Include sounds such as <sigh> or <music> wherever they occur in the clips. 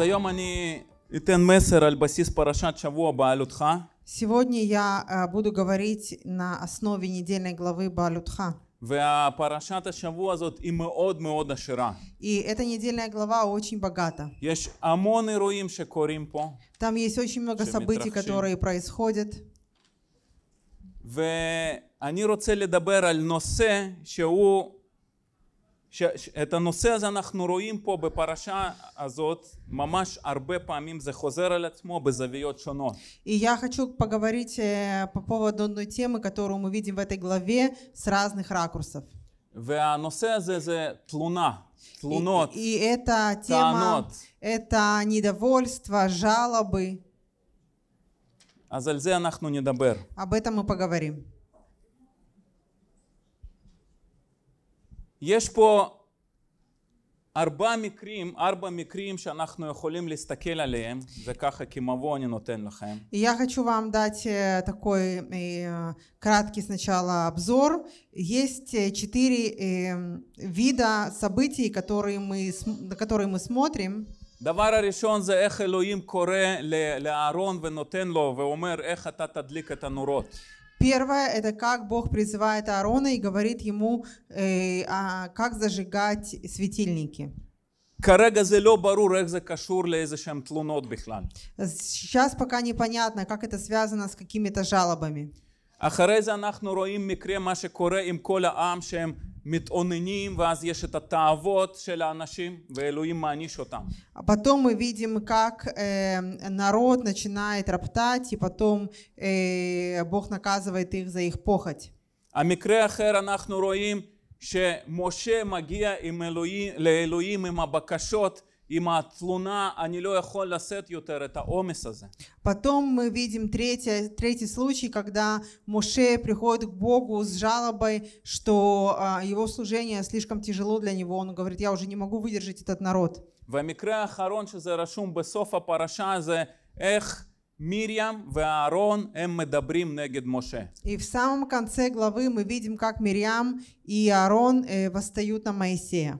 היום אני אתן מסר על בסיס פרשת שבוע בעלותך. Сегодня я а, буду говорить на основе недельной главы Баалютха. והפרשת השבוע הזאת היא מאוד מאוד עשירה. И эта недельная глава очень богата. יש המון אירועים שקורים פה. Там есть очень много событий, которые происходят. ואני רוצה לדבר על נושא שהוא שאת הנושא הזה אנחנו רואים פה בפרשה הזאת ממש הרבה פעמים זה חוזר על עצמו בזוויות שונות. И я хочу поговорить э, по поводу одной темы, которую мы видим в этой главе с разных ракурсов. והנושא הזה זה תלונה, תלונות, и, и это тема, טענות. это недовольство, жалобы. אז על זה אנחנו נדבר. Об этом мы поговорим. יש פה ארבע מקרים, ארבע מקרים שאנחנו יכולים להסתכל עליהם, זה ככה כמבוא אני נותן לכם. Я хочу вам дать э, такой э, краткий сначала обзор. Есть э, четыре вида событий, которые мы, на которые мы смотрим. דבר הראשון זה איך אלוהים קורא לאהרון ונותן לו ואומר איך אתה תדליק את הנורות. Первое – это как Бог призывает Аарона и говорит ему, э, а, как зажигать светильники. Сейчас пока непонятно, как это связано с какими-то жалобами. אחרי זה אנחנו רואים מקרה מה שקורה עם כל העם שהם מתאוננים ואז יש את התאוות של האנשים ואלוהים מעניש אותם. потом мы видим как э, народ начинает роптать и потом э, Бог наказывает их за их похоть. המקרה אחר אנחנו רואים שמשה מגיע עם אלוהים, לאלוהים עם הבקשות Потом мы видим третий, третий случай, когда Моше приходит к Богу с жалобой, что а, его служение слишком тяжело для него. Он говорит, я уже не могу выдержать этот народ. והמקרה האחרון שזה רשום בסוף הפרשה זה איך Мирьям и Аарон им эм, медабрим негед Моше. И в самом конце главы мы видим, как Мирьям и Аарон э, восстают на Моисея.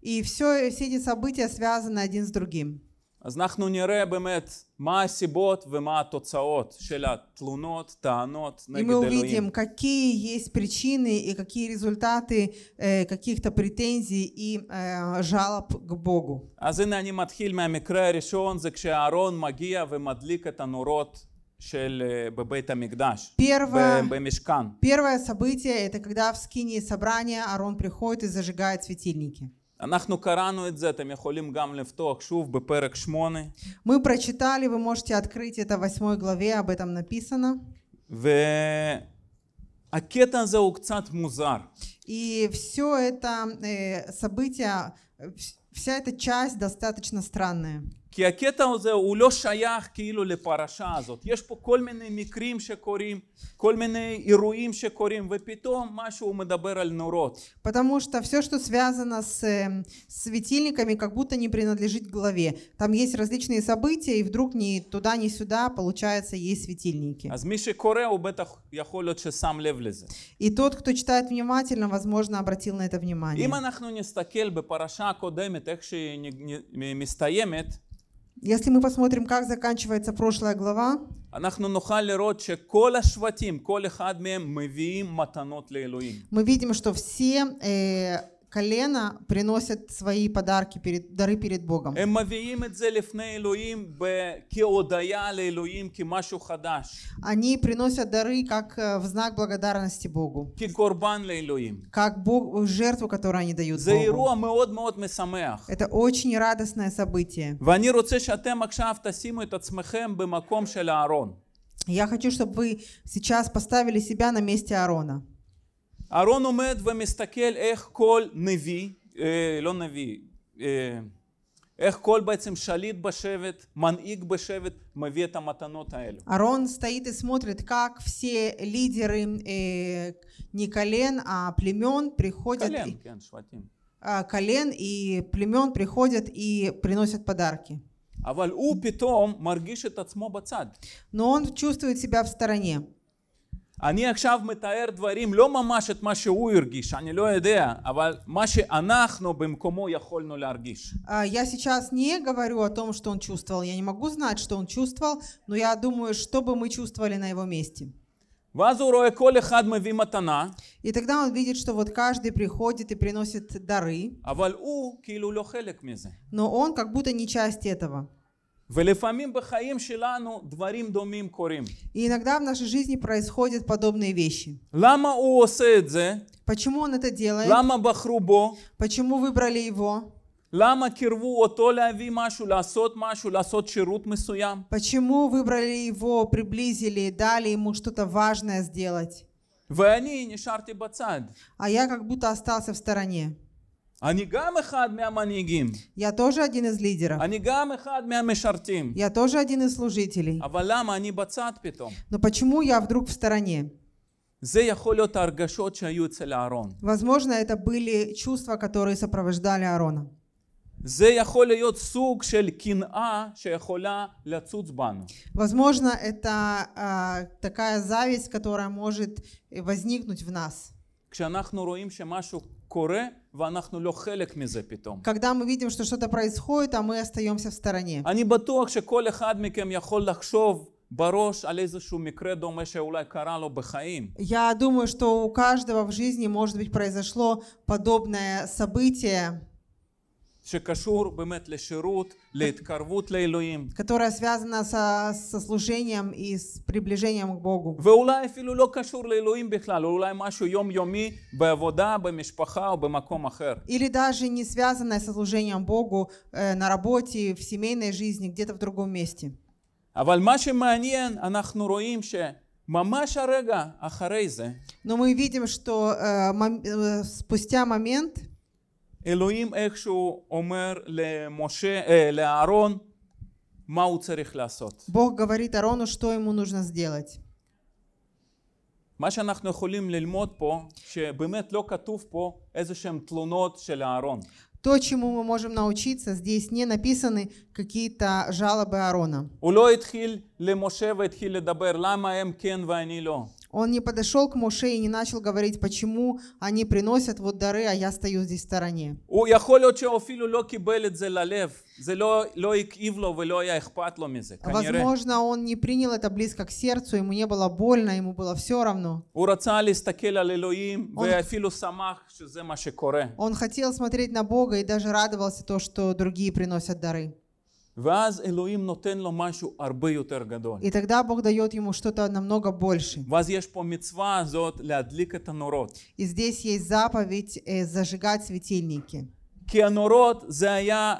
И все, все эти события связаны один с другим. אז אנחנו נראה באמת מה הסיבות ומה התוצאות של התלונות, טענות נגד אלוהים. какие есть причины и какие результаты каких-то претензий и жалоб к Богу. אז הנה אני מתחיל מהמקרה הראשון, זה כשאהרון מגיע ומדליק את הנורות первое, событие это когда в скинии собрания Арон приходит и зажигает светильники. אנחנו קראנו את זה, אתם יכולים גם לפתוח שוב בפרק 8. Мы прочитали, вы можете открыть это в 8 главе, об этом написано. והקטע הזה הוא קצת מוזר. И все это э, событие, вся эта часть достаточно странная. כי הקטע הזה הוא לא שייך כאילו לפרשה הזאת. יש פה כל מיני מקרים שקורים, כל מיני אירועים שקורים, ופתאום משהו מדבר על נורות. Потому что все, что связано с эм, светильниками, как будто не принадлежит главе. Там есть различные события, и вдруг ни туда, ни сюда, получается, есть светильники. אז מי שקורא הוא בטח יכול להיות ששם לב לזה. И тот, кто читает внимательно, возможно, обратил на это внимание. אם אנחנו נסתכל בפרשה הקודמת, איך שהיא מסתיימת, если мы посмотрим, как заканчивается прошлая глава, Мы видим, что все э, колено приносят свои подарки, перед, дары перед Богом. Они приносят дары как э, в знак благодарности Богу. Как Бог, жертву, которую они дают Богу. Это очень радостное событие. Я хочу, чтобы вы сейчас поставили себя на месте Аарона. Арон עומד ומסתכל איך כל נביא, אה, לא נביא, אה, איך כל בעצם שליט בשבט, מנהיג בשבט, מביא את המתנות стоит и смотрит, как все лидеры э, не колен, а племен приходят... колен, כן, שבטים. А, колен и племен приходят и приносят подарки. אבל у питом מרגיש את עצמו בצד. Но он чувствует себя в стороне. אני עכשיו מתאר דברים, לא ממש את מה שהוא הרגיש, אני לא יודע, אבל מה שאנחנו במקומו יכולנו להרגיש. А, я сейчас не говорю о том, что он чувствовал. Я не могу знать, что он чувствовал, но я думаю, что бы мы чувствовали на его месте. ואז הוא רואה כל אחד מביא מתנה. И тогда он видит, что вот каждый приходит и приносит дары. אבל הוא כאילו לא חלק מזה. Но он как будто не часть этого. И иногда в нашей жизни происходят подобные вещи. Почему он это делает? Почему выбрали его? למה קירבו אותו להביא משהו, לעשות משהו, Почему выбрали его, приблизили, дали ему что-то важное сделать? А я как будто остался в стороне. Я тоже один из лидеров. Я тоже один из служителей. А Но почему я вдруг в стороне? Возможно, это были чувства, которые сопровождали Аарона. А, Возможно, это а, такая зависть, которая может возникнуть в нас. Когда мы видим, что что-то происходит, а мы остаемся в стороне. אני בטוח שכל אחד מכם יכול לחשוב בראש על איזשהו מקרה דומה שאולי קרה לו בחיים. Я думаю, что у каждого в жизни, может быть, произошло подобное событие которая связана со, со служением и с приближением к Богу. Или даже не связанная со служением Богу э, на работе, в семейной жизни, где-то в другом месте. Но мы видим, что э, э, спустя момент אלוהים איכשהו אומר למשה, אה, לאהרון מה הוא צריך לעשות. Бог говорит Арону, что ему нужно сделать. מה שאנחנו יכולים ללמוד פה, שבאמת לא כתוב פה איזה שהם תלונות של אהרון. То, чему мы можем научиться, здесь не написаны какие-то жалобы Аарона. Он не подошел к Моше и не начал говорить, почему они приносят вот дары, а я стою здесь в стороне. Возможно, он не принял это близко к сердцу, ему не было больно, ему было все равно. Он, хотел смотреть на Бога и даже радовался то, что другие приносят дары. ואז אלוהים נותן לו משהו הרבה יותר גדול. И тогда Бог дает ему что-то намного больше. ואז יש פה מצווה הזאת להדליק את הנורות. И здесь есть заповедь э, зажигать светильники. כי הנורות זה היה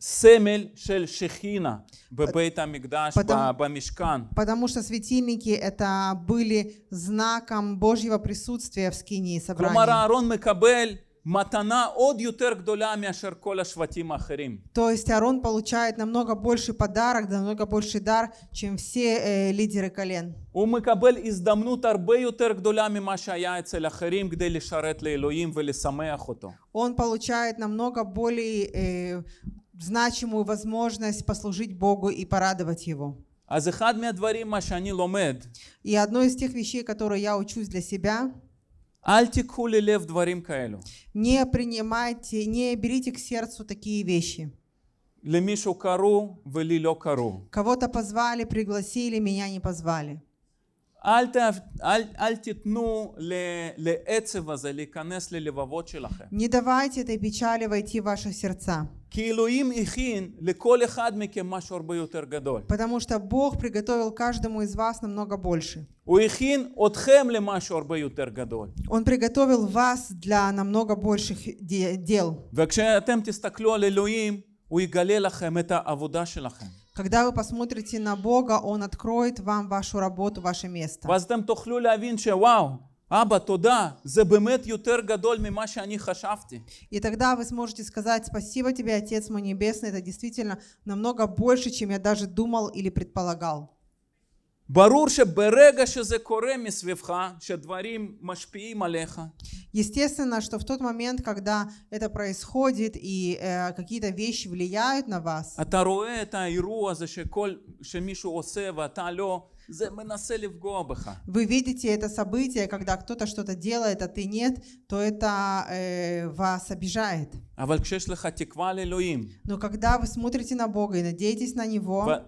סמל של שכינה בבית המקדש, потому, במשכן. Потому что светильники это были знаком Божьего присутствия в скинии собрания. כלומר אהרון מקבל то есть Арон получает намного больше подарок, намного больше дар, чем все э, лидеры колен. הוא מקבל הזדמנות הרבה יותר גדולה ממה שהיה אצל אחרים כדי לשרת לאלוהים ולשמח אותו. Он получает намного более э, значимую возможность послужить Богу и порадовать Его. אז אחד מהדברים מה שאני לומד, и одно из тех вещей, которые я учусь для себя, лев дворим Не принимайте, не берите к сердцу такие вещи. Лемишу кару ולי לא קראו. Кого-то позвали, пригласили, меня не позвали. אל, ת, אל, אל תיתנו ל, לעצב הזה Не давайте этой печали войти в ваши сердца. Потому что Бог приготовил каждому из вас намного больше. Он приготовил вас для намного больших дел. Когда вы посмотрите на Бога, Он откроет вам вашу работу, ваше место. Аба, тогда, за бемет ютер гадоль мима они хашафти. И тогда вы сможете сказать, спасибо тебе, Отец мой Небесный, это действительно намного больше, чем я даже думал или предполагал. берега, что за кореми קורה что дворим משפיעים עליך. Естественно, что в тот момент, когда это происходит и э, какие-то вещи влияют на вас. אתה а ируа за, что הזה что мишу עושה ואתה לא вы видите это событие, когда кто-то что-то делает, а ты нет, то это э, вас обижает. А Но когда вы смотрите на Бога и надеетесь на Него,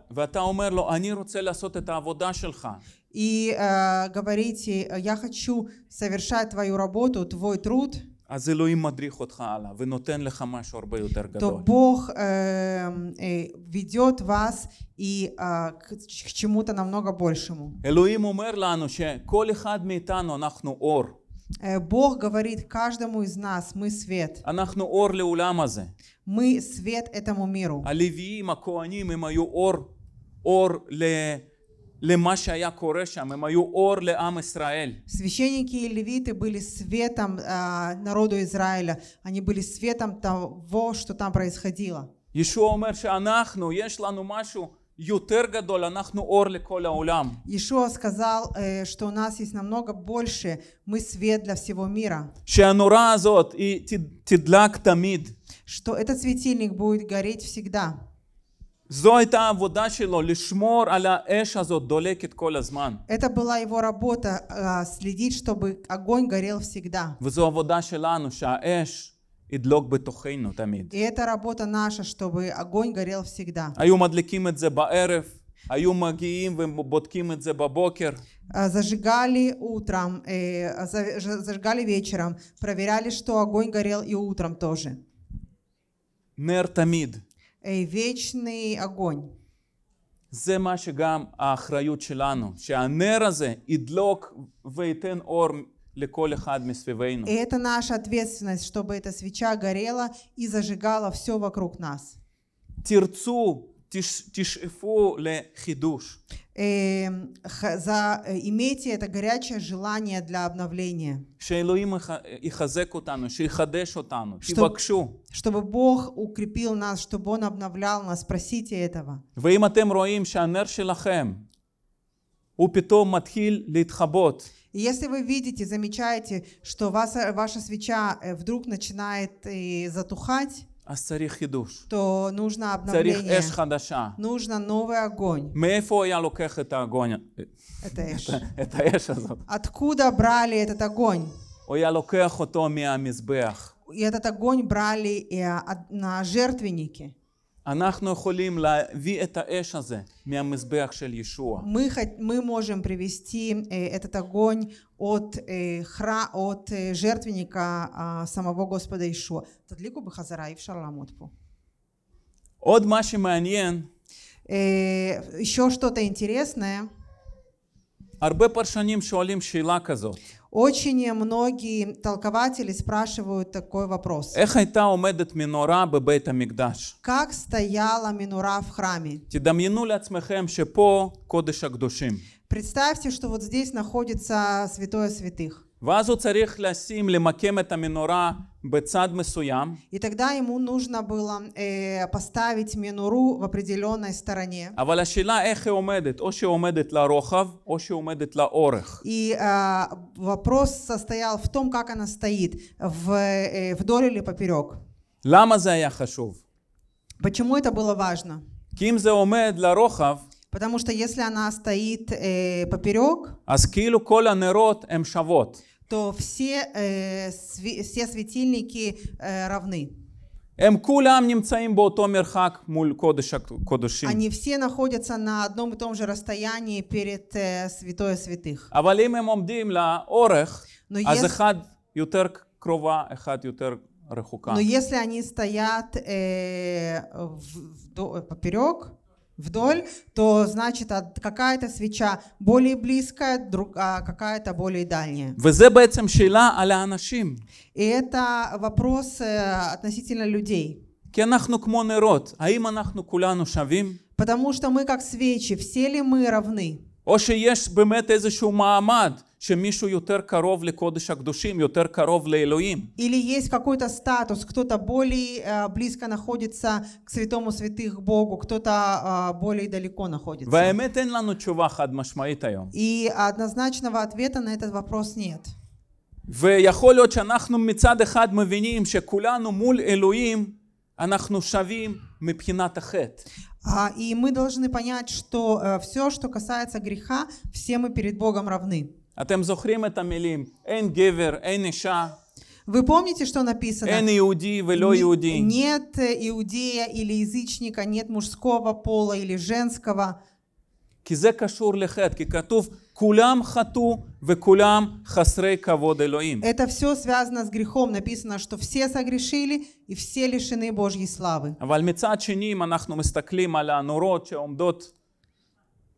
и э, говорите, я хочу совершать твою работу, твой труд, אז אלוהים מדריך אותך הלאה ונותן לך משהו הרבה יותר גדול. то Бог ведет вас и к чему-то намного большему. אלוהים אומר לנו שכל אחד מאיתנו אנחנו אור. Бог говорит каждому из нас, мы свет. אנחנו אור לעולם הזה. Мы свет этому миру. הלוויים, הכהנים, הם היו אור, אור ל... Священники и левиты были светом э, народу Израиля, они были светом того, что там происходило. Иешуа אומר сказал, э, что у нас есть намного больше, мы свет для всего мира. Что этот светильник будет гореть всегда. זו הייתה העבודה שלו, לשמור על האש הזאת דולקת כל הזמן. Это была его работа следить, чтобы огонь горел всегда. וזו עבודה שלנו, שהאש ידלוק בתוכנו תמיד. И это работа наша, чтобы огонь горел всегда. היו מדליקים את זה בערב, היו מגיעים ובודקים את זה בבוקר. Зажигали утром, зажигали вечером, проверяли, что огонь горел и утром тоже. נר תמיד. Э, вечный огонь. זה מה שגם האחריות שלנו, שהנר הזה ידלוק וייתן אור לכל אחד מסביבנו. Это наша ответственность, чтобы эта свеча горела и зажигала все вокруг нас. תרצו תשאפו לחידוש. Э, э, имейте это горячее желание для обновления. שאלוהים чтобы Бог укрепил нас, чтобы Он обновлял нас, просите этого. Если вы видите, замечаете, что вас, ваша свеча э, вдруг начинает затухать, а то нужно обновление. Нужно новый огонь. Это эш. Это, это Откуда брали этот огонь? И этот огонь брали на жертвенники. אנחנו יכולים להביא את האש הזה מהמזבח של ישוע. Мы, мы можем привести э, этот огонь от, э, хра, от э, жертвенника самого Господа Иешуа. תדליקו בחזרה, אי אפשר לעמוד פה. עוד מה שמעניין. еще что-то интересное. הרבה פרשנים שואלים שאלה כזאת. Очень многие толкователи спрашивают такой вопрос. Как стояла минура в храме? תדמיינו לעצמכם שפה קודש הקדושים. Представьте, что вот здесь находится святое святых. Вазу царих צריך ли макем это минора. בצד מסוים. И тогда ему нужно было э, поставить минуру в определенной стороне. אבל השאלה איך היא עומדת, או שעומדת לרוחב, או שעומדת לאורך. И э, вопрос состоял в том, как она стоит, в, э, вдоль или поперек. למה זה היה חשוב? Почему это было важно? כי אם זה עומד לרוחב, Потому что если она стоит э, поперек, אז כאילו כל הנרות הן שוות. то все, э, сви, все светильники э, равны. הם כולם נמצאים באותו מרחק מול קודש Они все находятся на одном и том же расстоянии перед э, святое святых. אבל אם הם עומדים לאורך, Но אז если... אחד יותר קרובה, אחד Но если они стоят э, в, в, э, поперек, вдоль, то значит какая-то свеча более близкая, а какая-то более дальняя. И это вопрос э, относительно людей. כי אנחנו כמו נרות, האם אנחנו כולנו שווים? Потому что мы как свечи, все ли мы равны? או שיש באמת איזשהו מעמד שמישהו יותר קרוב לקודש הקדושים, יותר קרוב לאלוהים. Или есть какой-то статус, кто-то более э, близко находится к святому святых Богу, кто-то э, более далеко находится. והאמת אין לנו תשובה חד משמעית היום. И однозначного ответа на этот вопрос нет. ויכול להיות שאנחנו מצד אחד מבינים שכולנו מול אלוהים, אנחנו שווים מבחינת החטא. А, и мы должны понять, что э, все, что касается греха, все мы перед Богом равны. Вы помните, что написано? Нет иудея или язычника, нет мужского пола или женского. כי זה קשור לחטא, כי כתוב כולם חטאו וכולם Это все связано с грехом, написано, что все согрешили и все лишены Божьей славы. אבל מצד שני, אם אנחנו מסתכלים על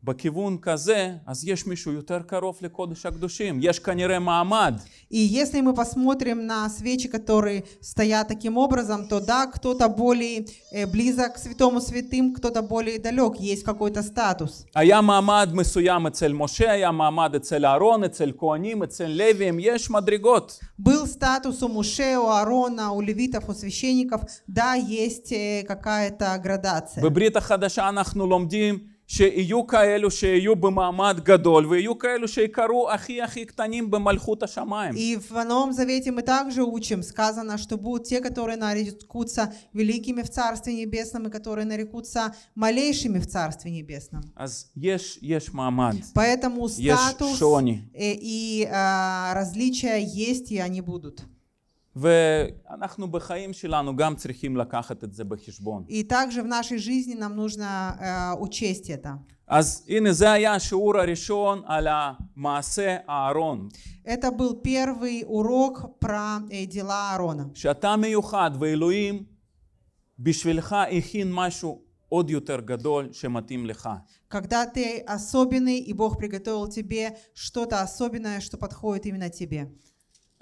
בכיוון כזה, אז יש מישהו יותר קרוב לקודש הקדושים, יש כנראה מעמד. И если мы посмотрим на свечи, которые стоят таким образом, то да, кто-то более э, близок к святому святым, кто-то более далек, есть какой-то статус. היה מעמד מסוים אצל משה, היה מעמד אצל אהרון, אצל כהנים, אצל לווים, יש מדרגות. Был статус у Моше у Аарона, у левитов, у священников, да, есть э, какая-то градация. בברית החדשה אנחנו לומדים שיהיו כאלו שיהיו במעמד גדול ויהיו כאלו שיקרו הכי הכי קטנים במלכות השמיים. И в Новом Завете мы также учим, сказано, что будут те, которые нарекутся великими в Царстве Небесном и которые нарекутся малейшими в Царстве Небесном. אז יש, יש מעמד. Поэтому статус и, э, и а, различия есть и они будут. ואנחנו בחיים שלנו גם צריכים לקחת את זה בחשבון. И также в нашей жизни нам нужно э, учесть это. אז הנה זה היה השיעור הראשון על המעשה אהרון. Это был первый урок про э, дела Аарона. שאתה מיוחד ואלוהים בשבילך הכין משהו עוד יותר גדול שמתאים לך. Когда ты особенный и Бог приготовил тебе что-то особенное, что подходит именно тебе.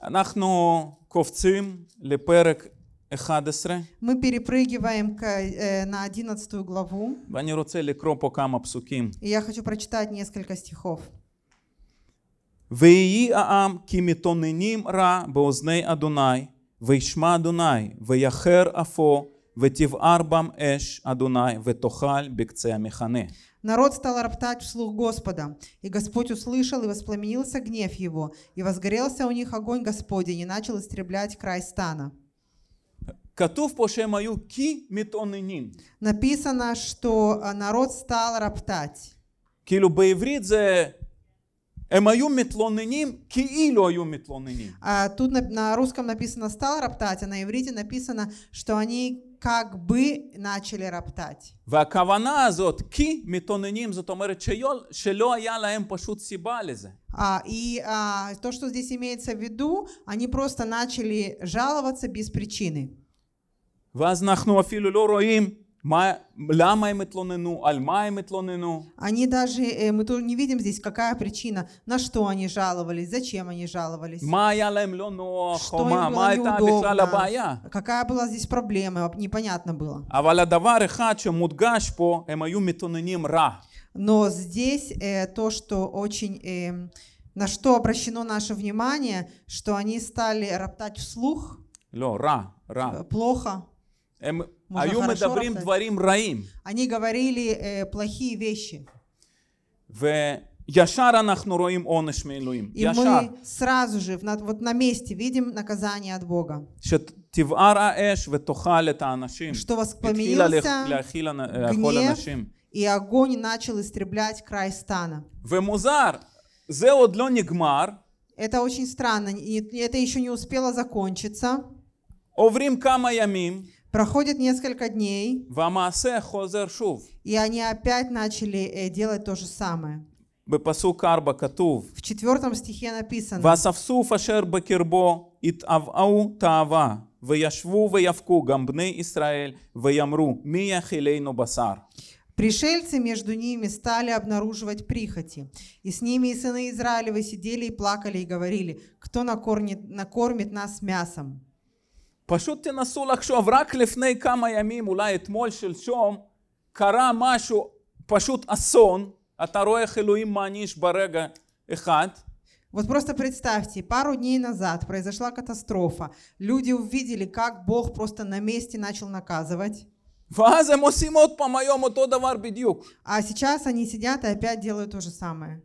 אנחנו קופצים לפרק 11. Мы перепрыгиваем к, э, на 11 главу. ואני רוצה לקרוא פה כמה פסוקים. я хочу прочитать несколько стихов. ויהי העם כי מתוננים רע באוזני אדוני, וישמע אדוני, ויחר אפו, ותבער בם אש אדוני, ותאכל בקצה המחנה. Народ стал роптать вслух Господа, и Господь услышал, и воспламенился гнев его, и возгорелся у них огонь Господень, и начал истреблять край стана. Катув поше пошемаю ки метонынин. Написано, что а, народ стал роптать. Килю баеврит Эм аю метлоныним, киилю аю А Тут на, на русском написано «стал роптать», а на иврите написано, что они как бы начали роптать. והכוונה הזאת, כי מתאוננים, А, и а, то, что здесь имеется в виду, они просто начали жаловаться без причины. ואז אנחנו אפילו לא רואים они даже, э, мы тоже не видим здесь, какая причина, на что они жаловались, зачем они жаловались. Что им было неудобно, какая была здесь проблема, непонятно было. А но здесь э, то, что очень... Э, на что обращено наше внимание, что они стали роптать вслух. Ло, ра, ра. Плохо. Эм, можно а хорошо дворим раим. Они говорили э, плохие вещи. ישר И мы сразу же, вот на месте, видим наказание от Бога. Что האש ותאכל את האנשים. И огонь начал истреблять край стана. Это очень странно, это еще не успело закончиться. עוברים כמה ימים. Проходит несколько дней. И они опять начали э, делать то же самое. בפסוק 4 כתוב, ואספסוף אשר בקרבו התאבהו תאווה, וישבו ויבכו גם בני ישראל, ויאמרו מי יאכילנו בשר. Пришельцы между ними стали обнаруживать прихоти. И с ними и сыны Израилевы сидели и плакали и говорили, кто накормит, накормит нас мясом. פשוט תנסו לחשוב, רק לפני כמה ימים, אולי אתמול, שלשום, קרה משהו, פשוט אסון, אתה רואה איך אלוהים מעניש ברגע אחד. Вот просто представьте, пару дней назад произошла катастрофа. Люди увидели, как Бог просто на месте начал наказывать. А сейчас они сидят и опять делают то же самое.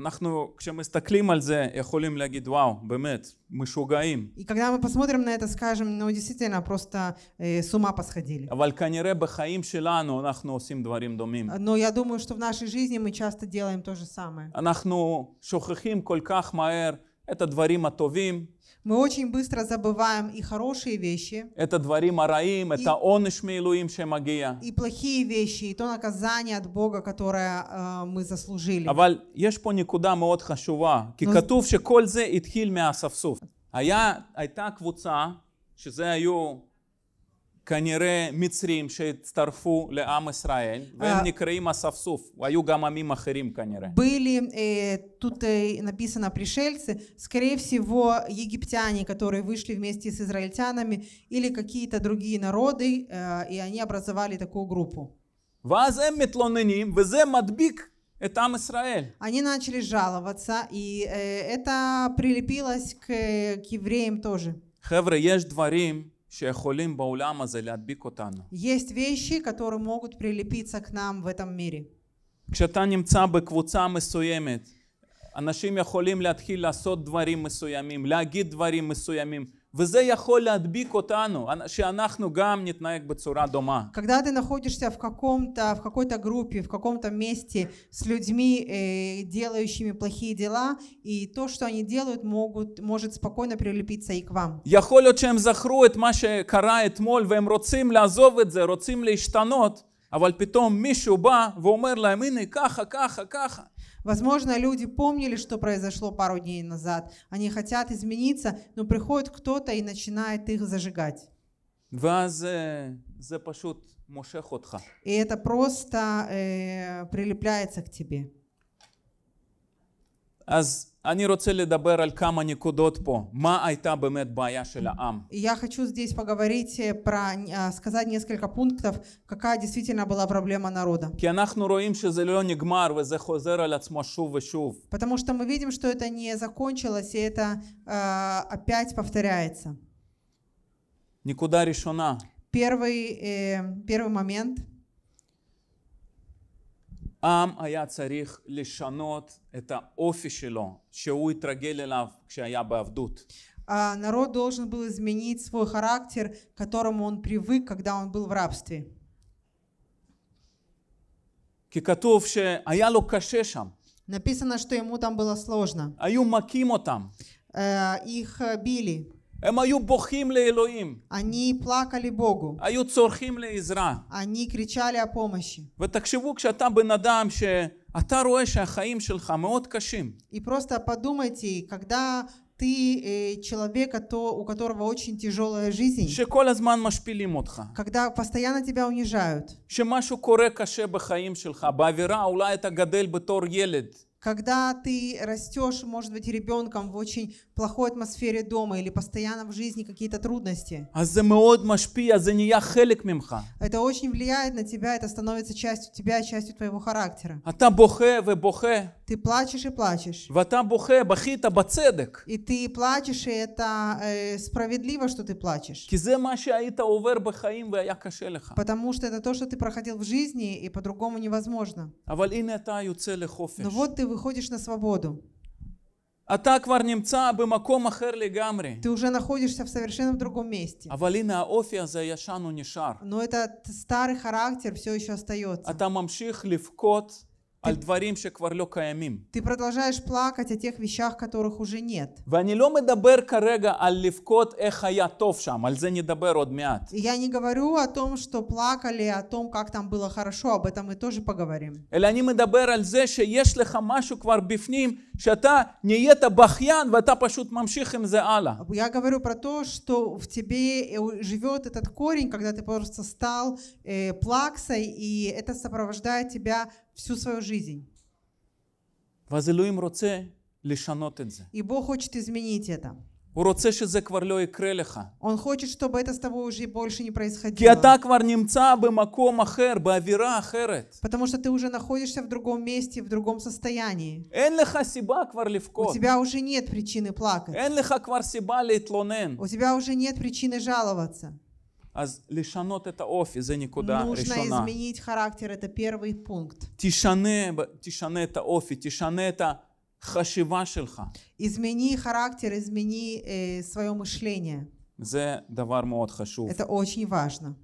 אנחנו כשמסתכלים על זה יכולים להגיד וואו באמת משוגעים. И когда мы посмотрим на это скажем ну действительно просто э, с ума посходили. אבל כנראה בחיים שלנו אנחנו עושים דברים דומים. Но я думаю что в нашей жизни мы часто делаем то же самое. אנחנו שוכחים כל כך מהר את הדברים הטובים мы очень быстро забываем и хорошие вещи. Это дворим араим, это оныш мейлуим шемагия. И плохие вещи, и то наказание от Бога, которое э, мы заслужили. אבל יש פה נקודה מאוד חשובה, כי Но... כתוב שכל זה התחיל מהאספסוף. היה, הייתה קבוצה, שזה היו כנראה מצרים שהצטרפו לעם ישראל, והם נקראים אספסוף, היו גם עמים אחרים כנראה. Были, э, тут э, написано пришельцы, скорее всего, египтяне, которые вышли вместе с израильтянами, или какие-то другие народы, э, и они образовали такую группу. ואז הם מתלוננים, וזה מדביק את עם ישראל. Они начали жаловаться, и это прилепилось к евреям тоже. חבר'ה, יש דברים שיכולים בעולם הזה להדביק אותנו. Есть вещи, которые могут прилепиться к нам в этом мире. כשאתה נמצא בקבוצה מסוימת, אנשים יכולים להתחיל לעשות דברים מסוימים, להגיד דברים מסוימים, Когда ты находишься в каком-то, в какой-то группе, в каком-то месте с людьми, э, делающими плохие дела, и то, что они делают, могут, может спокойно прилепиться и к вам. יכול להיות שהם זכרו את מה שקרה אתמול והם רוצים לעזוב את זה, רוצים להשתנות, אבל פתאום מישהו בא ואומר להם, הנה каха, каха, каха. Возможно, люди помнили, что произошло пару дней назад. Они хотят измениться, но приходит кто-то и начинает их зажигать. Э, и это просто э, прилепляется к тебе. אני רוצה לדבר על כמה נקודות פה. מה הייתה באמת בעיה של העם? Я хочу здесь поговорить э, про, э, сказать несколько пунктов, какая действительно была проблема народа. כי אנחנו רואים שזה לא נגמר וזה חוזר על עצמו שוב ושוב. Потому что мы видим, что это не закончилось и это э, опять повторяется. נקודה ראשונה. Первый, первый момент. Ам, היה צריך לשנות את האופי שלו שהוא התרגל אליו כשהיה בעבדות. А народ должен был изменить свой характер, к которому он привык, когда он был в рабстве. כי כתוב שהיה לו קשה Написано, что ему там было сложно. Аю макимо там. Э, их били. Они плакали Богу. Они кричали о помощи. И просто подумайте, когда ты э, человека, у которого очень тяжелая жизнь, когда постоянно тебя унижают, שמשהו קורה קשה בחיים שלך, באווירה אולי אתה גדל בתור ילד когда ты растешь, может быть, ребенком в очень плохой атмосфере дома или постоянно в жизни какие-то трудности. Это очень влияет на тебя, это становится частью тебя, частью твоего характера. А там бухе, бухе? вы Ты плачешь и плачешь. там бухе, а бацедек. И ты плачешь, и это э, справедливо, что ты плачешь. Потому что это то, что ты проходил в жизни, и по-другому невозможно. Но вот ты выходишь на свободу. אתה כבר נמצא במקום אחר לגמרי. Ты уже находишься в совершенно другом месте. А валина האופי הזה ישן הוא נשאר. Но этот старый характер все еще остается. אתה ממשיך לבכות. על Ты продолжаешь плакать о тех вещах, которых уже нет. ואני э Я не говорю о том, что плакали, о том, как там было хорошо, об этом мы тоже поговорим. אלא אני מדבר על זה שיש לך משהו כבר בפנים, שאתה נהיית בכיין ואתה פשוט ממשיך עם זה הלאה. Я говорю про то, что в тебе э, живет этот корень, когда ты просто стал э, плаксой, и это сопровождает тебя всю свою жизнь. И Бог хочет изменить это. הוא רוצה שזה כבר לא יקרה לך. כי אתה כבר נמצא במקום אחר, באווירה אחרת. אין לך סיבה כבר לבכות. אין לך כבר סיבה להתלונן. А лишанот это офис, за זה נקודה нужно ראשונה. изменить характер, это первый пункт. Тишане, тишане это האופי, тишане это החשיבה измени характер, измени э, свое мышление. За דבר מאוד חשוב. это очень важно.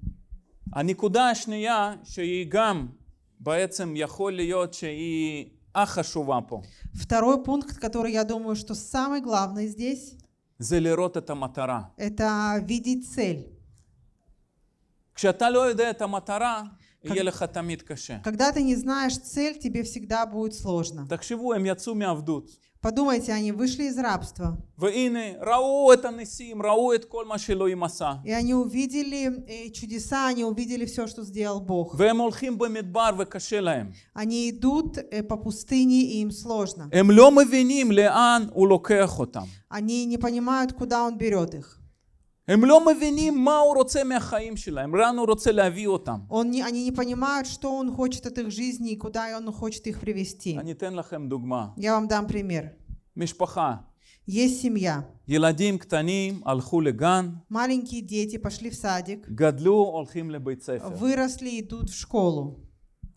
А הנקודה השנייה שהיא גם בעצם יכול להיות שהיא החשובה פה. второй пункт, который я думаю, что самый главный здесь. Зелерот это את это видеть цель. Когда ты не знаешь цель, тебе всегда будет сложно. תקשיבו, הם יצאו מעבדות. Подумайте, они вышли из рабства. И они увидели э, чудеса, они увидели все, что сделал Бог. Они идут э, по пустыне, и им сложно. Они не понимают, куда он берет их. הם לא מבינים מה הוא רוצה מהחיים שלהם, לאן הוא רוצה להביא אותם. Он не, они не понимают, что он хочет от их жизни и куда он хочет их привести. אני אתן לכם דוגמה. Я вам дам пример. משפחה. Есть семья. ילדים קטנים הלכו לגן. Маленькие дети пошли в садик. גדלו, הולכים לבית ספר. Выросли, идут в школу.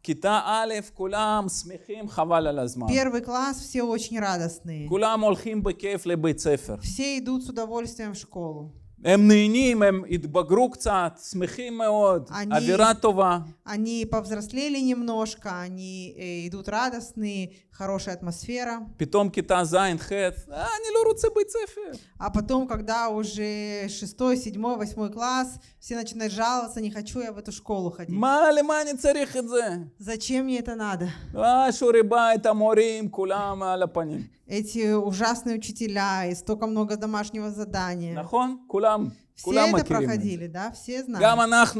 כיתה א', כולם שמחים, חבל על הזמן. Первый класс, все очень радостные. כולם הולכים בכיף לבית ספר. Все идут с удовольствием в школу. הם נהנים, הם התבגרו קצת, שמחים מאוד, они, אווירה טובה. они повзрослели немножко, они э, идут радостные, хорошая атмосфера. פתאום כיתה ז', ח', אני לא רוצה בית ספר. А потом, когда уже шестой, седьмой, восьмой класс, все начинают жаловаться, не хочу я в эту школу ходить. מה, למה אני צריך את זה? Зачем мне это надо? אה, שיעורי בית, המורים, כולם על הפנים эти ужасные учителя, и столько много домашнего задания. Нахон, кулам. Все это проходили, да, все знают.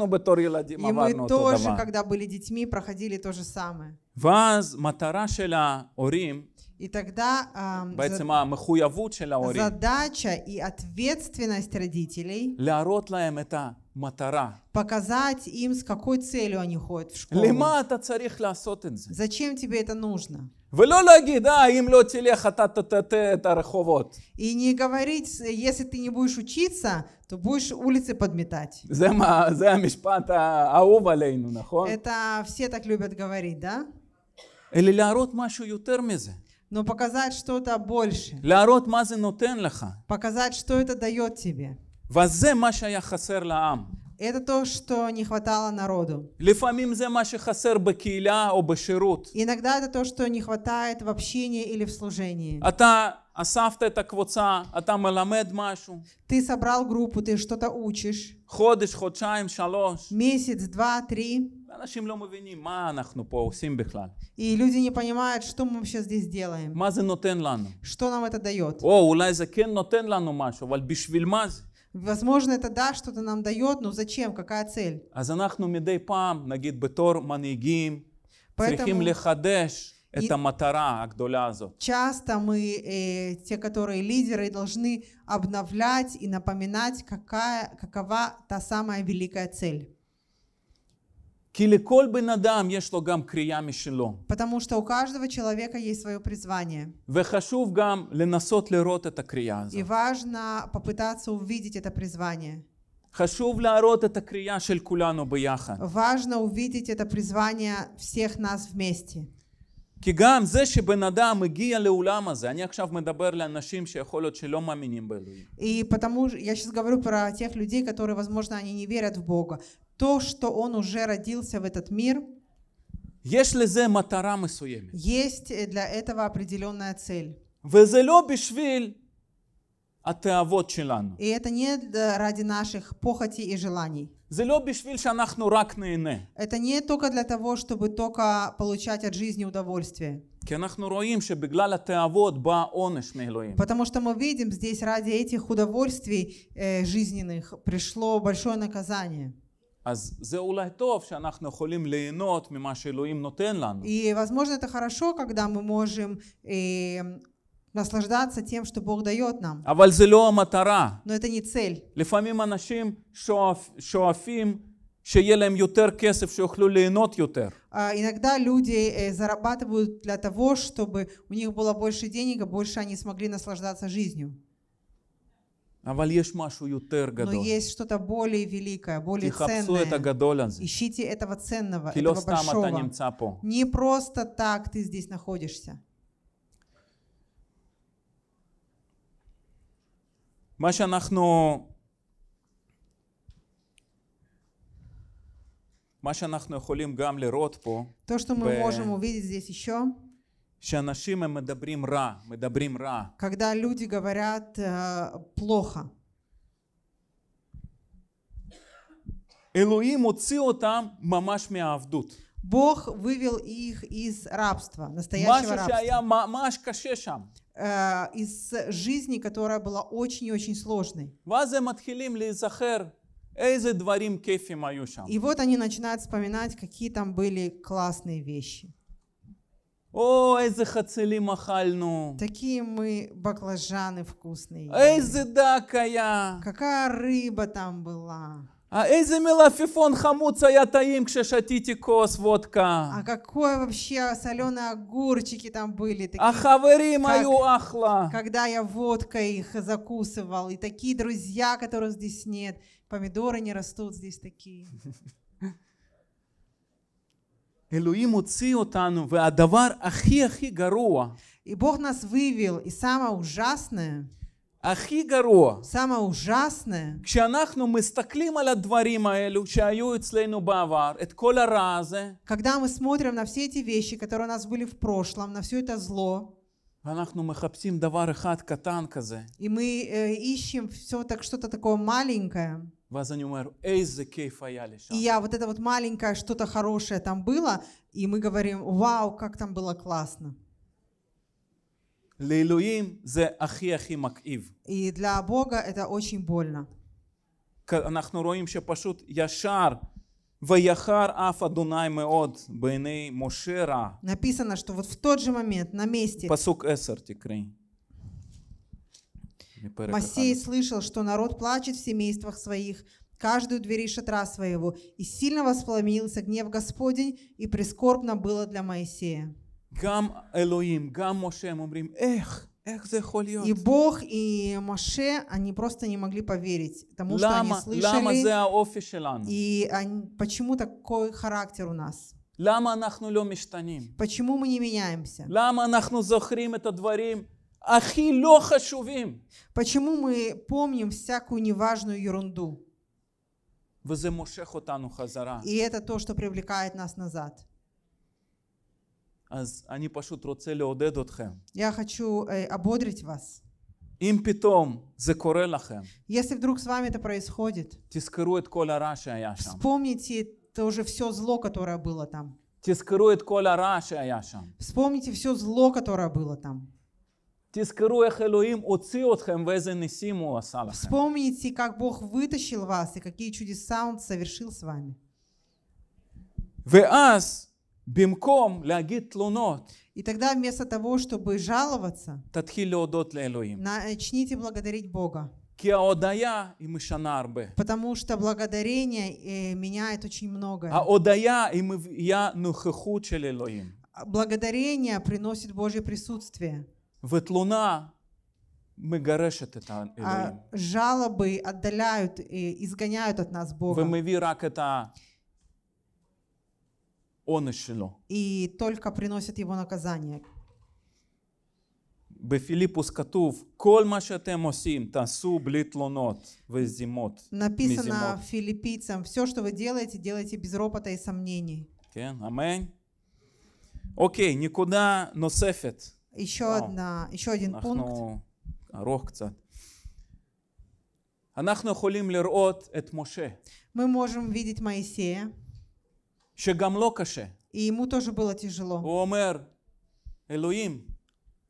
и мы тоже, когда были детьми, проходили то же самое. ואז מטרה של ההורים и тогда э, задача и ответственность родителей показать им, с какой целью они ходят в школу. Зачем тебе это нужно? ולא להגיד, אה, אם לא תלך, אתה תטאטא את И не говорить, если ты не будешь учиться, то будешь улицы подметать. זה, מה, זה המשפט האהוב עלינו, Это все так любят говорить, да? אלא להראות משהו יותר Но показать что-то больше. להראות מה זה נותן Показать, что это дает тебе. וזה מה שהיה חסר לעם. Это то, что не хватало народу. Иногда это то, что не хватает в общении или в служении. А а ты собрал группу, ты что-то учишь. חודש, חודשיים, שלוש. Месяц, два, три. אנשים לא מבינים מה אנחנו פה עושים בכלל. И люди не понимают, что мы вообще здесь делаем. מה זה נותן לנו? Что нам это дает? או, אולי זה כן נותן לנו משהו, אבל בשביל מה זה? Возможно, это да, что-то нам дает, но зачем, какая цель? А Поэтому это матара агдолязо. Часто мы, э, те, которые лидеры, должны обновлять и напоминать, какая, какова та самая великая цель. Потому что у каждого человека есть свое призвание. И важно попытаться увидеть это призвание. важно увидеть это призвание всех нас вместе. כי גם זה שבן אדם מגיע לאולם הזה, אני עכשיו מדבר לאנשים שיכול להיות שלא מאמינים באלוהים. И потому я сейчас говорю про тех людей, которые, возможно, они не верят в Бога то, что он уже родился в этот мир, есть э, для этого определенная цель. А и это не ради наших похотей и желаний. Это не только для того, чтобы только получать от жизни удовольствие. А Потому что мы видим здесь ради этих удовольствий э, жизненных пришло большое наказание. אז זה אולי טוב שאנחנו יכולים ליהנות ממה שאלוהים נותן לנו. И, возможно, это хорошо, когда мы можем эм, наслаждаться тем, что Бог дает нам. אבל זה לא המטרה. Но это не цель. לפעמים אנשים שואפ, שואפים שיהיה להם יותר כסף, שיוכלו ליהנות יותר. А, иногда люди э, зарабатывают для того, чтобы у них было больше денег, а больше они смогли наслаждаться жизнью. אבל יש משהו יותר גדול. Но есть что-то более великое, более תחפשו ценное. את הגדול הזה. Ищите этого ценного, כי этого לא סתם אתה נמצא פה. Не просто так ты здесь находишься. מה שאנחנו... מה שאנחנו יכולים גם לראות פה... То, что мы можем увидеть здесь еще... שאנשים הם מדברים רע, מדברים רע. Когда люди говорят э, плохо. אלוהים הוציא אותם ממש מהעבדות. Бог вывел их из рабства, настоящего рабства. кашешам. Э, из жизни, которая была очень и очень сложной. ли кефи маюшам. И вот они начинают вспоминать, какие там были классные вещи. О, איזה חצילים אכלנו. Такие мы баклажаны вкусные. איזה דק Какая рыба там была. А איזה מלפפון я היה טעים כששתיתי כוס וודקה. А какое вообще соленые огурчики там были. Такие, החברים а как, היו אחלה. Когда я водкой их закусывал. И такие друзья, которых здесь нет. Помидоры не растут здесь такие. <laughs> אלוהים הוציא אותנו, והדבר Ахи-Ахи Гароа. И Бог нас вывел, и самое ужасное, Ахи Гароа. самое ужасное, כשאנחנו מסתכלים על הדברים האלו שהיו אצלנו בעבר, את כל הרע הזה, когда мы смотрим на все эти вещи, которые у нас были в прошлом, на все это зло, ואנחנו מחפשים דבר אחד קטן כזה, и мы э, ищем все так что-то такое маленькое, и я вот это вот маленькое что-то хорошее там было, и мы говорим, вау, как там было классно. И для Бога это очень больно. אנחנו רואים שפשוט ישר ויחר אף Написано, что вот в тот же момент на месте. Пасук 10 תקראי. Моисей слышал, что народ плачет в семействах своих, каждую двери шатра своего, и сильно воспламенился гнев Господень, и прискорбно было для Моисея. И Бог, и Моше они просто не могли поверить, потому что они слышали, и они, почему такой характер у нас. Почему мы не меняемся? Почему мы помним всякую неважную ерунду? И это то, что привлекает нас назад. אז אני פשוט רוצה לעודד אתכם. Я хочу э, ободрить вас. אם פתאום זה קורה לכם, Если вдруг с вами это происходит, תזכרו את כל הרע שהיה שם. вспомните тоже все зло, которое было там. תזכרו את כל הרע שהיה שם. Вспомните все зло, которое было там. Вспомните, как Бог вытащил вас и какие чудеса Он совершил с вами. ואז, במקום להגיד תלונות, и тогда вместо того, чтобы жаловаться, начните э, благодарить Бога. כי ההודיה היא משנה потому что благодарение э, меняет очень многое. ההודיה היא מביאה נוכחות של אלוהים. благодарение приносит Божье присутствие. Ветлуна Мегарешет это Элоим. А жалобы отдаляют и изгоняют от нас Бога. Вымыви рак это он И только приносят его наказание. בפיליפוס כתוב, כל מה שאתם עושים, תעשו בלי תלונות וזימות. написано филиппийцам, все, что вы делаете, делайте без ропота и сомнений. כן, אמן. אוקיי, נקודה נוספת еще, wow. одна, еще один пункт. ארוך קצת. אנחנו יכולים לראות את משה. Мы можем видеть Моисея. שגם לא קשה. И ему тоже было тяжело. הוא אומר, אלוהים.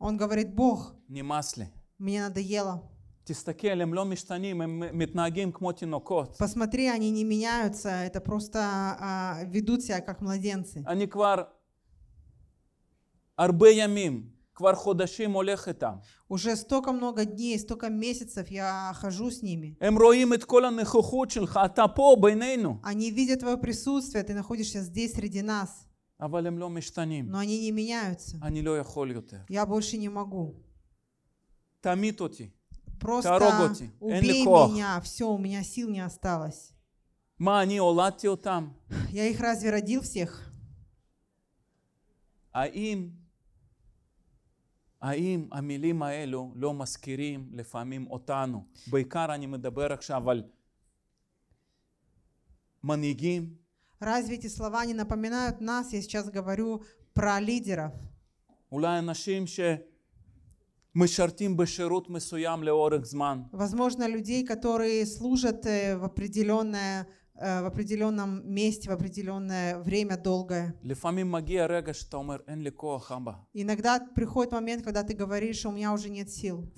Он говорит, Бог. נמאס לי. Мне надоело. תסתכל, הם לא משתנים, הם מתנהגים כמו תינוקות. Посмотри, они не меняются, это просто а, ведут себя как младенцы. אני כבר הרבה ימים. Уже столько много дней, столько месяцев я хожу с ними. Эм а они видят твое присутствие, ты находишься здесь среди нас. Эм Но они не меняются. Я больше не могу. Просто убей меня, все, у меня сил не осталось. Я их разве родил всех? А им האם המילים האלו לא מזכירים לפעמים אותנו? בעיקר אני מדבר עכשיו על מנהיגים. Разве эти слова не напоминают нас? Я сейчас говорю про лидеров. Возможно, людей, которые служат э, в определенное время Э, в определенном месте, в определенное время долгое. Иногда приходит момент, когда ты говоришь, у меня уже нет сил.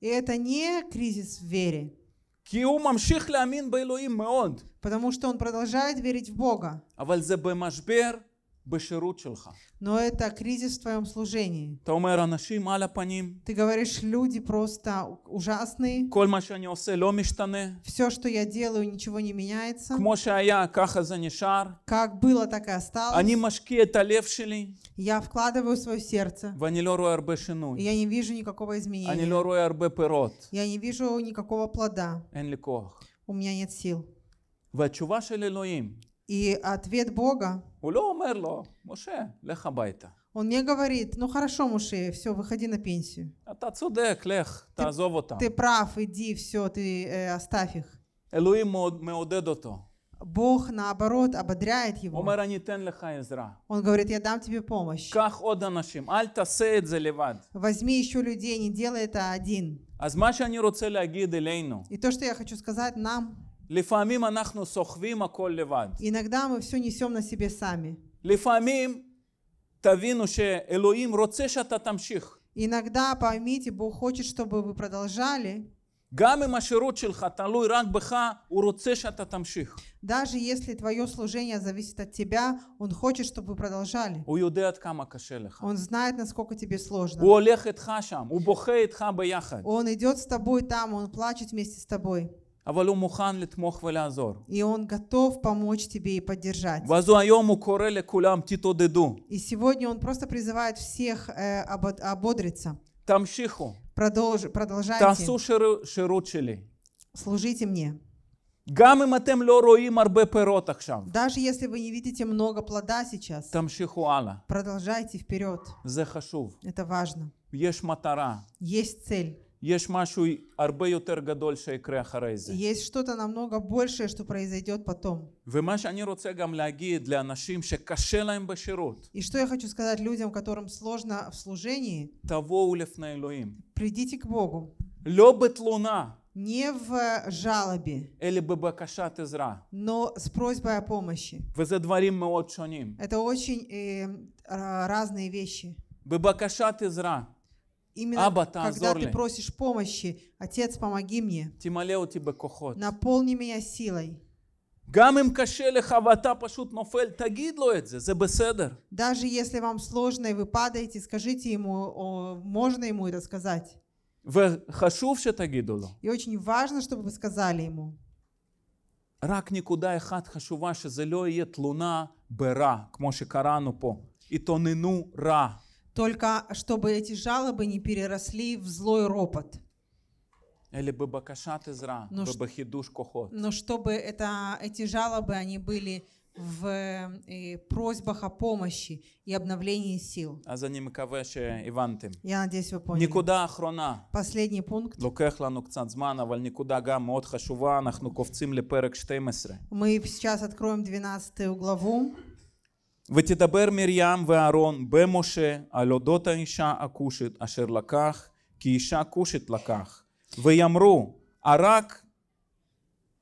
И это не кризис в вере. Потому что он продолжает верить в Бога. А בשירות שלך. Но это кризис в твоем служении. אתה אומר, אנשים על הפנים. Ты говоришь, люди просто ужасные. כל מה שאני Все, что я делаю, ничего не меняется. כמו שהיה, ככה זה נשאר. Как было, так и осталось. Они машки это левшили? Я вкладываю свое сердце. ואני לא Я не вижу никакого изменения. אני לא Я не вижу никакого плода. У меня нет сил. והתשובה של אלוהים. И ответ Бога. Он не говорит, ну хорошо, Муше, все, выходи на пенсию. Ты, ты прав, иди, все, ты э, оставь их. Бог, наоборот, ободряет его. Он говорит, я дам тебе помощь. Возьми еще людей, не делай это один. И то, что я хочу сказать нам, לפעמים אנחנו סוחבים הכל לבד. Иногда мы все несем на себе сами. לפעמים תבינו שאלוהים רוצה שאתה תמשיך. Иногда поймите, Бог хочет, чтобы вы продолжали. גם אם השירות שלך תלוי רק בך, הוא רוצה שאתה תמשיך. Даже если твое служение зависит от тебя, Он хочет, чтобы вы продолжали. הוא יודע עד כמה קשה לך. Он знает, насколько тебе сложно. הוא הולך איתך שם, הוא בוכה איתך ביחד. Он идет с тобой там, Он плачет вместе с тобой. אבל הוא מוכן לתמוך ולעזור. И он готов помочь тебе и поддержать. ואז היום הוא קורא לכולם, תתעודדו. И сегодня он просто призывает всех э, ободриться. תמשיכו. Продолж, продолжайте. תעשו שירות שלי. Служите мне. גם אם אתם לא רואים Даже если вы не видите много плода сейчас. תמשיכו הלאה. Продолжайте вперед. זה Это важно. יש матара. Есть цель. Есть и Есть что-то намного большее, что произойдет потом. они для что И что я хочу сказать людям, которым сложно в служении, Того улев на придите к Богу. Луна? Не в жалобе, Или бы бакашат изра? но с просьбой о помощи. Вы задворим Это очень э, разные вещи. Бы бакашат изра. Именно когда ты просишь помощи, Отец, помоги мне. тебе кохот. Наполни меня силой. кашеле хавата Даже если вам сложно и вы падаете, скажите ему, о, можно ему это сказать. все тагидло. И очень важно, чтобы вы сказали ему. Рак רק נקודה אחת חשובה, שזה לא יהיה תלונה карану по и то нину ра. Только чтобы эти жалобы не переросли в злой ропот. Или бы бабакашат изра, ну бабахидуш кохот. Но ну чтобы это, эти жалобы, они были в э, просьбах о помощи и обновлении сил. А за ним кавеше Ивантим. Я надеюсь, вы поняли. Никуда охрана. Последний пункт. Лукех лану кцат зман, никуда гам от хашува, нахну ковцим леперек 12. Мы сейчас откроем 12 главу. ותדבר מרים ואהרון במשה על אודות האישה הכושית אשר לקח כי אישה כושית לקח ויאמרו הרק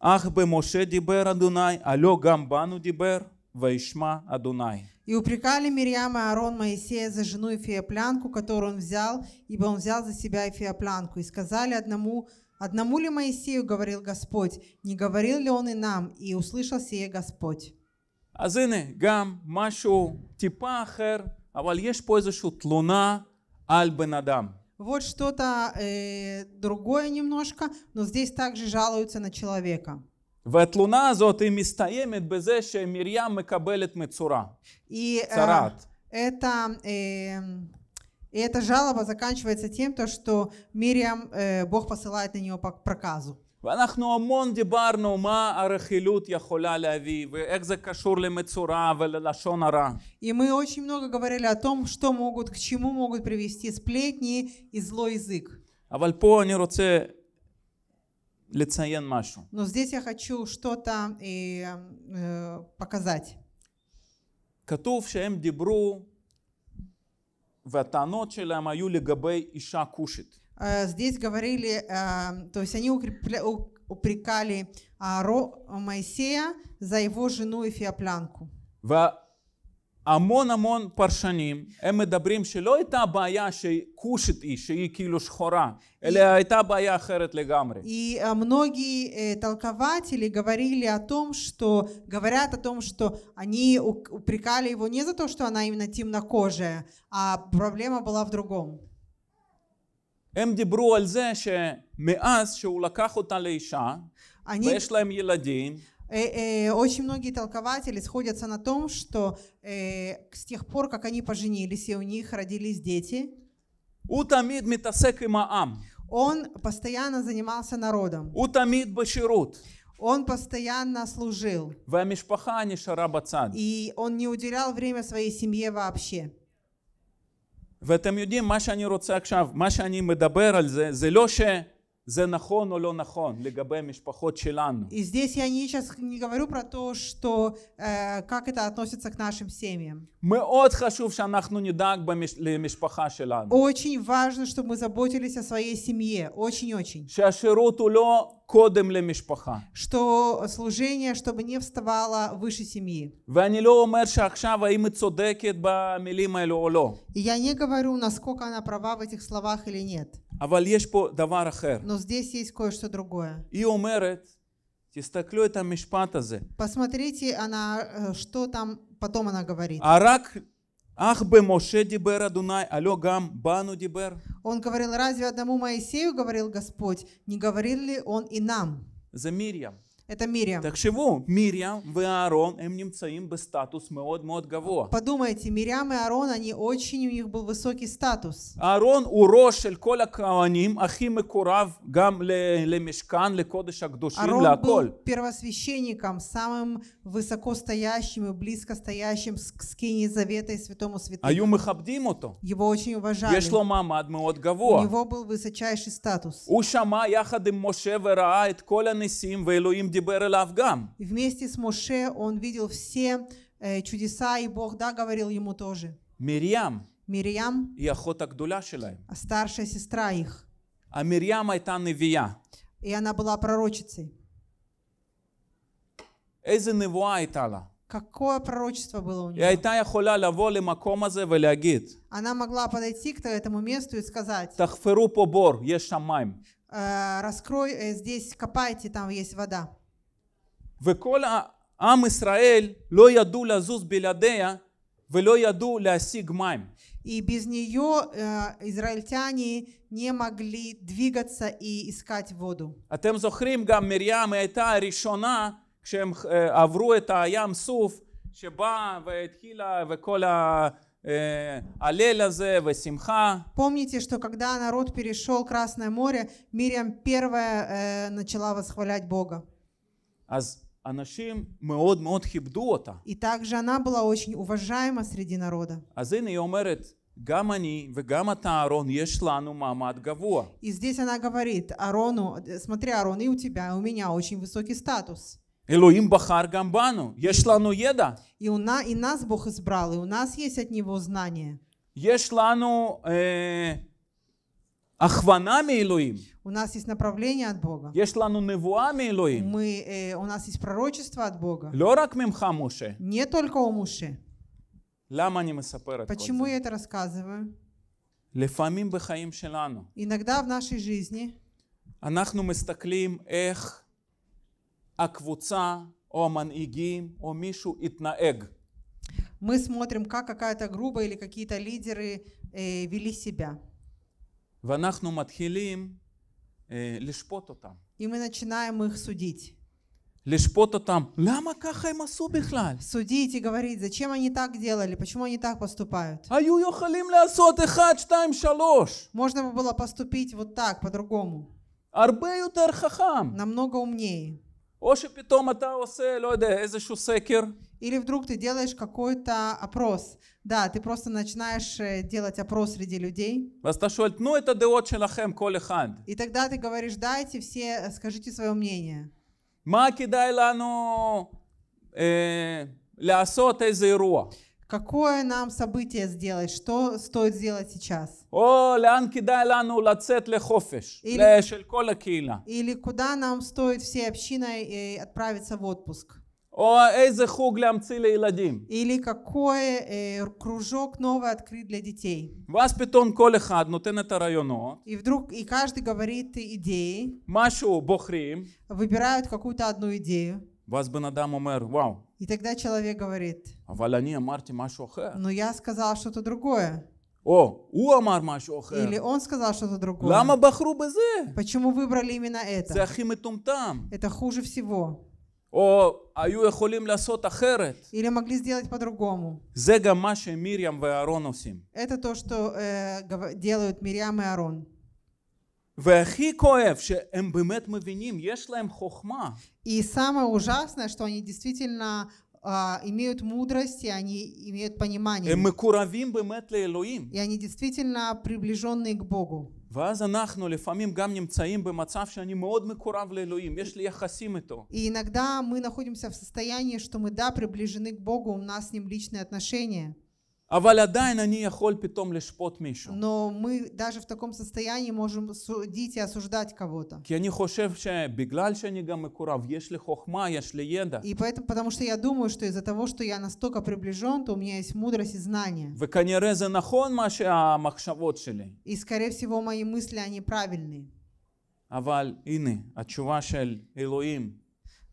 אך במשה דיבר אדוני הלא גם בנו דיבר וישמע אדוני И упрекали Мирьям и Аарон Моисея за жену Эфиоплянку, которую он взял, ибо он взял за себя Эфиоплянку. И сказали одному, одному ли Моисею говорил Господь, не говорил ли он и нам, и услышал сие Господь. אז הנה, גם משהו טיפה אחר, אבל יש פה איזושהי תלונה על בן אדם. Вот что-то э, другое немножко, но здесь также жалуются на человека. והתלונה הזאת היא מסתיימת בזה שמרים מקבלת מצורע. это, э, и жалоба заканчивается тем, то, что Мириам, э, Бог посылает на нее проказу. ואנחנו המון דיברנו מה הרכילות יכולה להביא ואיך זה קשור למצורע וללשון הרע. И мы очень много говорили о том, что могут, к чему могут привести сплетни и злой язык. אבל פה אני רוצה לציין משהו. Но здесь я хочу что-то и э, э, показать. כתוב שהם דיברו והטענות שלהם היו לגבי אישה כושית. Э, здесь говорили, эм, то есть они укрепля, упрекали а, Моисея за его жену Эфиоплянку. המון המון פרשנים, הם מדברים שלא הייתה בעיה שהיא כושית היא, שהיא כאילו שחורה, אלא הייתה בעיה אחרת לגמרי. И э, многие э, толкователи говорили о том, что, говорят о том, что они упрекали его не за то, что она именно темнокожая, а проблема была в другом. הם דיברו על זה שמאז שהוא לקח אותה לאישה, они... ויש להם ילדים, э, э, Очень многие толкователи сходятся на том, что э, с тех пор, как они поженились, и у них родились дети, он постоянно занимался народом. Он постоянно служил. И он не уделял время своей семье вообще. ואתם יודעים מה שאני רוצה עכשיו, מה שאני מדבר על זה, זה לא ש... И здесь я не, сейчас не говорю про то, что, э, как это относится к нашим семьям. Очень важно, чтобы мы заботились о своей семье. Очень-очень. что служение, чтобы не вставало выше семьи. И Я не говорю, насколько она права в этих словах или нет. אבל יש פה דבר אחר. Но здесь есть кое-что другое. היא אומרת, תסתכלו את המשפט הזה. Посмотрите, она, э, что там потом она говорит. А рак, Ах бы Моше дибер Адунай, алё гам бану дибер. Он говорил, разве одному Моисею говорил Господь, не говорил ли он и нам? За Мирьям. Это Мириам. чего? Мириам и Аарон, им немцаим бы статус мы от мод гавуа. Подумайте, Мириам и Аарон, они очень, у них был высокий статус. Аарон уро шель кол акаваним, ахи мекурав гам ле лемешкан, лекодыш акдушим, Аарон а был первосвященником, самым высокостоящим и близко стоящим к скине Завета и Святому Святому. Аю мехабдим ото. Его очень уважали. Ешло мамад меод гавуа. У него был высочайший статус. У шама яхад им Моше וראה את כל הניסים ואלוהים דיבר Вместе с Моше он видел все э, чудеса, и Бог, да, говорил ему тоже. מרים. מרים. היא אחות הגדולה старшая сестра их. המרים הייתה נביאה. И она была пророчицей. איזה נבואה הייתה Какое пророчество было у нее? Она могла подойти к этому месту и сказать, Тахферу побор «Э, раскрой, э, здесь копайте, там есть вода. וכל עם ישראל לא ידעו לזוז בלעדיה ולא ידעו להשיג מים. И без нее э, израильтяне не могли двигаться и искать воду. אתם זוכרים גם מרים הייתה הראשונה כשהם אה, э, עברו את הים סוף שבאה והתחילה וכל ה... Помните, что когда народ перешел Красное море, Мириам первая э, начала восхвалять Бога. А и также она была очень уважаема среди народа. А и здесь она говорит Арону, смотри, Арон, и у тебя, и у меня очень высокий статус. Элоим бахар гамбану, יש לנו ידע. И, у на, и нас Бог избрал, и у нас есть от Него знание. יש לנו... Э, הכוונה מאלוהים. У нас есть направление от Бога. יש לנו נבואה מאלוהים. Мы, э, у нас есть пророчество от Бога. Лорак רק ממך, Не только у Муше. למה אני מספר את Почему я это рассказываю? לפעמים בחיים שלנו. Иногда в нашей жизни. אנחנו מסתכלים איך הקבוצה או המנהיגים או מישהו התנהג. Мы смотрим, как какая-то группа или какие-то лидеры э, вели себя. ואנחנו מתחילים אה, לשפוט אותם. И мы начинаем их судить. לשפוט אותם, למה ככה הם עשו בכלל? Судить и говорить, зачем они так делали, почему они так поступают. היו יכולים לעשות אחד, тайм шалош? Можно было поступить вот так, по-другому. הרבה יותר Намного умнее. Или вдруг ты делаешь какой-то опрос. Да, ты просто начинаешь э, делать опрос среди людей. ну, это דעות И тогда ты говоришь, дайте все, э, скажите свое мнение. מה כדאי לנו אה, לעשות Какое нам событие сделать? Что стоит сделать сейчас? О, Леан כדאי לנו лацет לחופש, Или- של כל Или куда нам стоит всей общиной э, отправиться в отпуск? О, איזה חוג להמציא לילדים. Или какой э, кружок новый открыт для детей? ואז פתאום כל אחד נותן את הרעיונות, И вдруг и каждый говорит идеи, Машу, בוחרים, выбирают какую-то одну идею, вас бы надам умер, вау. И тогда человек говорит, а Марти Машохе. но «Ну, я сказал что-то другое. О, у амар Или он сказал что-то другое. Лама бахру базе? Почему выбрали именно это? там. Это хуже всего. О, היו יכולים לעשות אחרת. Или могли сделать по-другому. Зега Маше מה שמרים ואהרון Это то, что э, делают Мирьям и Арон. והכי כואב שהם באמת מבינים, יש להם חוכמה. И самое ужасное, что они действительно Uh, имеют мудрость, и они имеют понимание. И они действительно приближенные к Богу. ואז אנחנו לפעמים גם נמצאים במצב שאני מאוד מקורב לאלוהים, יש לי יחסים איתו. И иногда мы находимся в состоянии, что мы да, приближены к Богу, у нас с ним личные отношения. Но мы даже в таком состоянии можем судить и осуждать кого-то. И поэтому, потому что я думаю, что из-за того, что я настолько приближен, то у меня есть мудрость и знание. А и, скорее всего, мои мысли, они правильные. אבל הנה, התשובה של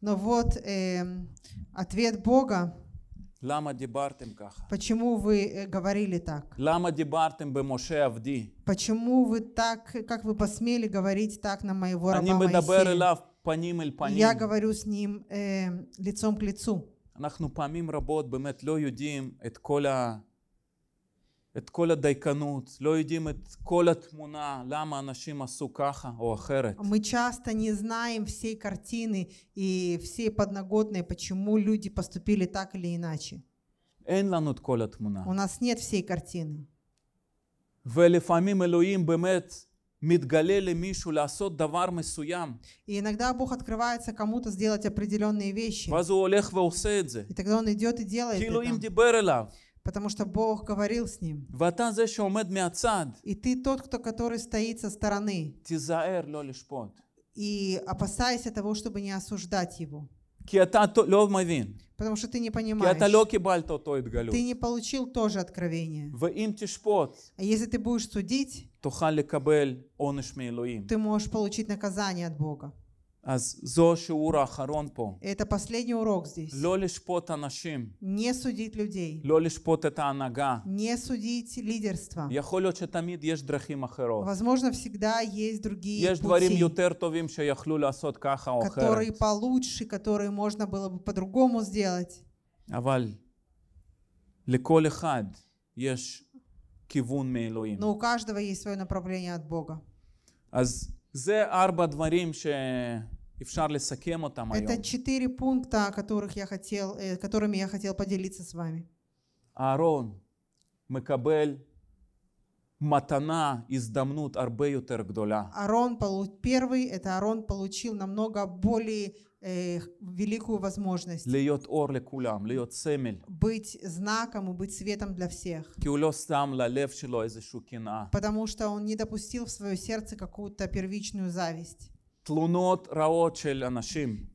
Но вот э, ответ Бога. Почему вы э, говорили так? Почему вы так, как вы посмели говорить так на моего раба Моисея? Я говорю с ним э, лицом к лицу. אנחנו פעמים רבות באמת לא יודעים את את כל הדייקנות, לא יודעים את כל התמונה, למה אנשים עשו ככה או אחרת. Мы часто не знаем всей картины и всей подноготной, почему люди поступили так или иначе. אין לנו את כל התמונה. У нас нет всей картины. ולפעמים אלוהים באמת מתגלה למישהו לעשות דבר מסוים. И иногда Бог открывается кому-то сделать определенные вещи. ואז הוא הולך ועושה את זה. И тогда он идет и делает כאילו это. אם דיבר אליו. Потому что Бог говорил с ним. И ты тот, кто, который стоит со стороны. И опасайся того, чтобы не осуждать его. Потому что ты не понимаешь. Ты не получил тоже откровение. А если ты будешь судить, то ты можешь получить наказание от Бога. Это последний урок здесь. Не судить людей. Не судить лидерство. Возможно, всегда есть другие יש пути. דברים יותר טובים שיכלו לעשות ככה או אחרת. Которые получше, которые можно было бы по-другому сделать. אבל לכל אחד יש כיוון מאלוהים. Но у каждого есть свое направление от Бога. Это четыре пункта, которых я хотел, э, которыми я хотел поделиться с вами. Аарон, Мекабель, Матана издамнут арбеютер гдоля. Арон получил первый, это Арон получил намного более Э, великую возможность быть знаком и быть светом для всех. потому что он не допустил в свое сердце какую-то первичную зависть.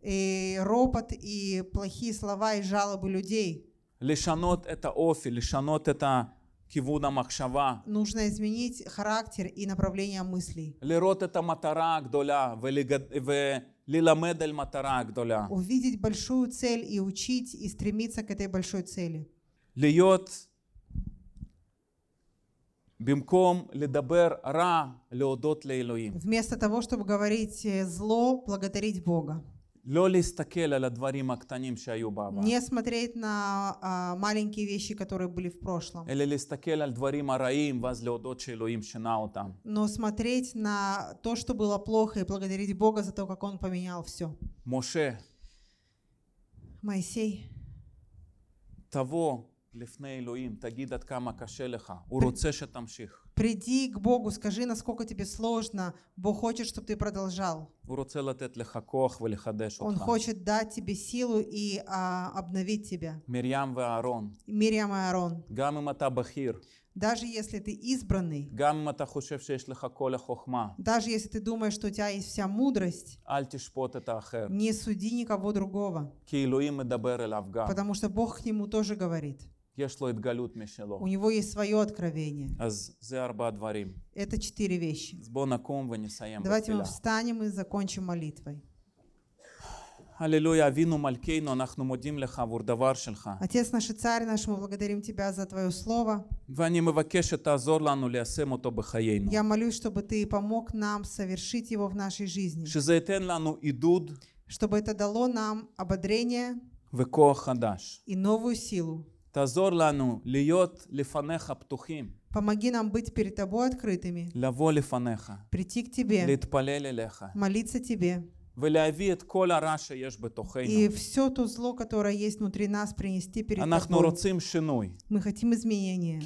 И ропот и плохие слова и жалобы людей. לשנות את האופי, לשנות את ה... כיוון нужно изменить характер и направление мыслей. לראות את המטרה הגדולה ולגד увидеть большую цель и учить и стремиться к этой большой цели. להיות במקום לדבר רע, להודות Вместо того, чтобы говорить э, зло, благодарить Бога. Не смотреть на а, маленькие вещи, которые были в прошлом. Но смотреть на то, что было плохо, и благодарить Бога за то, как Он поменял все. Моше. Моисей. Того לפני אלוהים, תגיד עד כמה קשה тамших. Приди к Богу, скажи, насколько тебе сложно. Бог хочет, чтобы ты продолжал. Он хочет дать тебе силу и а, обновить тебя. Мирьям и Аарон. Мирьям и Аарон. Даже если ты избранный, даже если ты думаешь, что у тебя есть вся мудрость, не суди никого другого, потому что Бог к нему тоже говорит. У него есть свое откровение. Это четыре вещи. Давайте мы встанем и закончим молитвой. Аллилуйя, Авину Малькейну, אנחנו מודים לך עבור דבר Отец наш и царь наш, мы благодарим тебя за твое слово. ואני מבקש שתעזור לנו ליישם אותו בחיינו. Я молюсь, чтобы ты помог нам совершить его в нашей жизни. שזה ייתן לנו Чтобы это дало нам ободрение. וכוח חדש. И новую силу. תעזור לנו להיות לפניך פתוחים. Помоги нам быть перед тобой открытыми. לבוא לפניך. Прийти к тебе. להתפלל אליך. Молиться тебе. И все то зло, которое есть внутри нас, принести перед Тобой. Мы хотим изменения.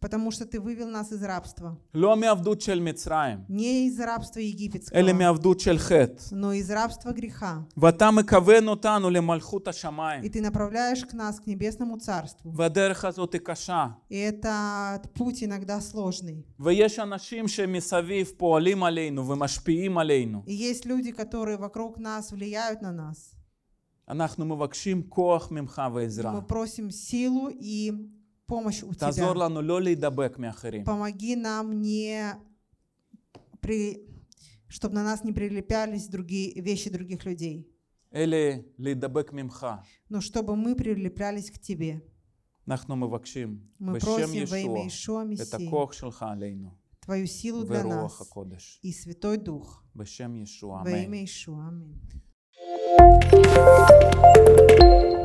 Потому что Ты вывел нас из рабства. Не из рабства египетского, но из рабства греха. И Ты направляешь к нас к небесному царству. И этот путь иногда сложный. ויש אנשים שמסביב פועלים עלינו ומש... משפיעים עלינו. Есть люди, которые вокруг нас влияют на нас. אנחנו מבקשים כוח ממך ועזרה. Мы просим силу и помощь у тебя. תעזור לנו לא להידבק מאחרים. Помоги нам не при... чтобы на нас не прилеплялись другие вещи других людей. или להידבק ממך. Но чтобы мы прилеплялись к тебе. אנחנו מבקשים, בשם ישוע, את הכוח שלך עלינו. Твою силу для нас הקודש. и Святой Дух בשם ישוע, во имя Ишуа. Аминь.